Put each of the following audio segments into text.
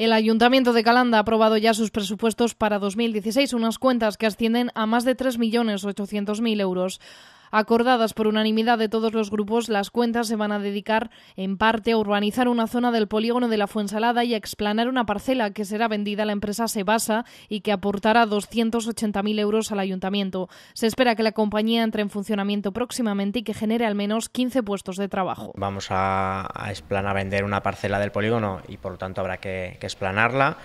El Ayuntamiento de Calanda ha aprobado ya sus presupuestos para 2016, unas cuentas que ascienden a más de 3.800.000 euros acordadas por unanimidad de todos los grupos, las cuentas se van a dedicar en parte a urbanizar una zona del polígono de la Fuensalada y a explanar una parcela que será vendida a la empresa Sebasa y que aportará 280.000 euros al ayuntamiento. Se espera que la compañía entre en funcionamiento próximamente y que genere al menos 15 puestos de trabajo. Vamos a, explanar, vender una parcela del polígono y por lo tanto habrá que, que explanarla.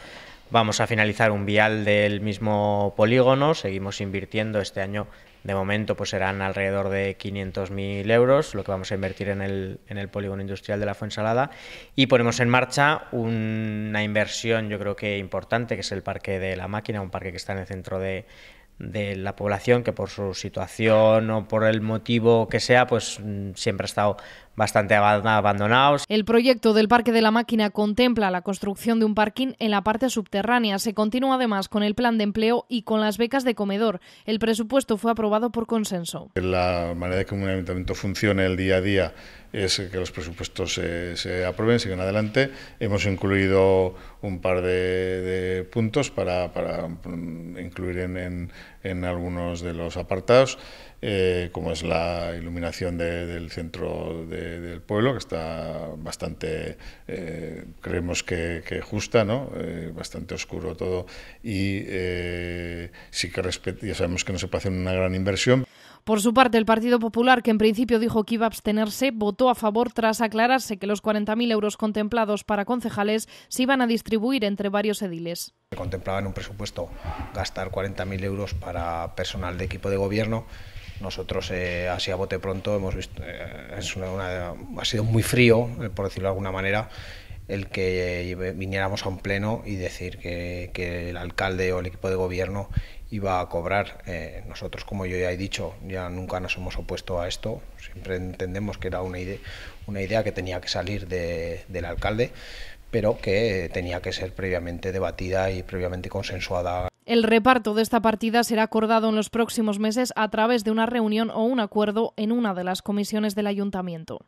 Vamos a finalizar un vial del mismo polígono, seguimos invirtiendo este año de momento pues serán alrededor de 500.000 euros lo que vamos a invertir en el, polígono industrial de la Fuensalada y ponemos en marcha una inversión yo creo que importante que es el parque de la máquina, un parque que está en el centro de, de la población que por su situación o por el motivo que sea, pues mm, siempre ha estado bastante abandonados. El proyecto del Parque de la Máquina contempla la construcción de un parking en la parte subterránea. Se continúa además con el plan de empleo y con las becas de comedor. El presupuesto fue aprobado por consenso. La manera de que un ayuntamiento funcione el día a día es que los presupuestos se, aprueben, sigan adelante. Hemos incluido un par de, puntos para, mm, incluir en, algunos de los apartados, eh, como es la iluminación del centro del pueblo, que está bastante, eh, creemos que, justa, ¿no? Eh, bastante oscuro todo, y sí que ya sabemos que no se puede hacer una gran inversión. Por su parte, el Partido Popular, que en principio dijo que iba a abstenerse, votó a favor tras aclararse que los 40.000 euros contemplados para concejales se iban a distribuir entre varios ediles. contemplaba en un presupuesto gastar 40.000 euros para personal de equipo de gobierno nosotros eh, así a bote pronto hemos visto eh, ha sido muy frío eh, por decirlo de alguna manera el que viniéramos a un pleno y decir que, el alcalde o el equipo de gobierno iba a cobrar. Eh, nosotros, como yo ya he dicho, ya nunca nos hemos opuesto a esto. Siempre entendemos que era una idea, una idea que tenía que salir del alcalde, pero que tenía que ser previamente debatida y previamente consensuada. El reparto de esta partida será acordado en los próximos meses a través de una reunión o un acuerdo en una de las comisiones del ayuntamiento.